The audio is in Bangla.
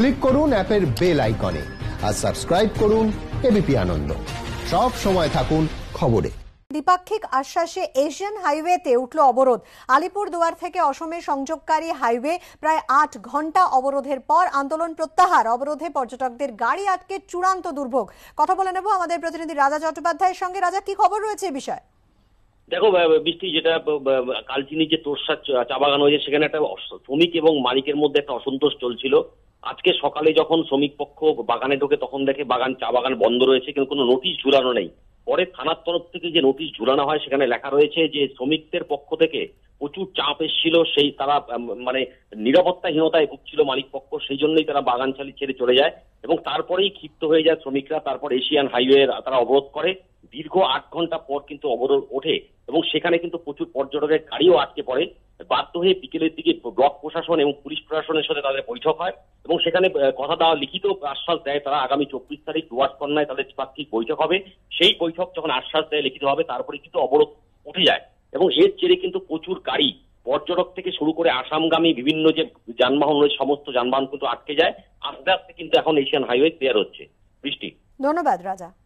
ক্লিক করুন অ্যাপের বেল আইকনে আর সাবস্ক্রাইব করুন এবিপি আনন্দ সব সময় থাকুন খবরে দ্বিপাক্ষিক আশ্বাসে এশিয়ান হাইওয়েতে উঠল অবরোধ আলিপুরদুয়ার থেকে অসমে সংযোগকারী হাইওয়ে প্রায় আট ঘন্টা অবরোধের পর আন্দোলন প্রত্যাহার অবরোধে পর্যটকদের গাড়ি আটকে চূড়ান্ত দুর্ভোগ কথা বলে নেব আমাদের প্রতিনিধি রাজা চট্টোপাধ্যায়ের সঙ্গে রাজা কি খবর রয়েছে বিষয় দেখো বৃষ্টি যেটা কালচিনি যে তোরসা চা বাগান হয়েছে সেখানে একটা শ্রমিক এবং মালিকের মধ্যে একটা অসন্তোষ চলছিল আজকে সকালে যখন শ্রমিক পক্ষ বাগানে ঢোকে তখন দেখে বাগান চা বাগান বন্ধ রয়েছে কিন্তু কোনো নোটিশ ঝুলানো নেই পরে থানার তরফ থেকে যে নোটিশ ঝুলানো হয় সেখানে লেখা রয়েছে যে শ্রমিকদের পক্ষ থেকে প্রচুর চাপ এসেছিল সেই তারা মানে নিরাপত্তাহীনতায় ভুগছিল মালিক পক্ষ সেই জন্যই তারা বাগান চালি ছেড়ে চলে যায় এবং তারপরেই ক্ষিপ্ত হয়ে যায় শ্রমিকরা তারপর এশিয়ান হাইওয়ে তারা অবরোধ করে দীর্ঘ আট ঘন্টা পর কিন্তু অবরোধ ওঠে এবং সেখানে কিন্তু প্রচুর পর্যটকের গাড়িও আটকে পড়ে বাধ্য হয়ে বিকেলের দিকে ব্লক প্রশাসন এবং পুলিশ প্রশাসনের সাথে তাদের বৈঠক হয় এবং সেখানে কথা দেওয়া লিখিত আশ্বাস দেয় তারা আগামী চব্বিশ তারিখ দুয়ার কন্যায় তাদের দ্বিপাক্ষিক বৈঠক হবে সেই বৈঠক যখন আশ্বাস দেয় লিখিত হবে তারপরে কিন্তু অবরোধ উঠে যায় এবং এর জেরে কিন্তু প্রচুর গাড়ি পর্যটক থেকে শুরু করে আসামগামী বিভিন্ন যে যানবাহন রয়েছে সমস্ত যানবাহন কিন্তু আটকে যায় আস্তে আস্তে কিন্তু এখন এশিয়ান হাইওয়ে ক্লিয়ার হচ্ছে বৃষ্টি ধন্যবাদ রাজা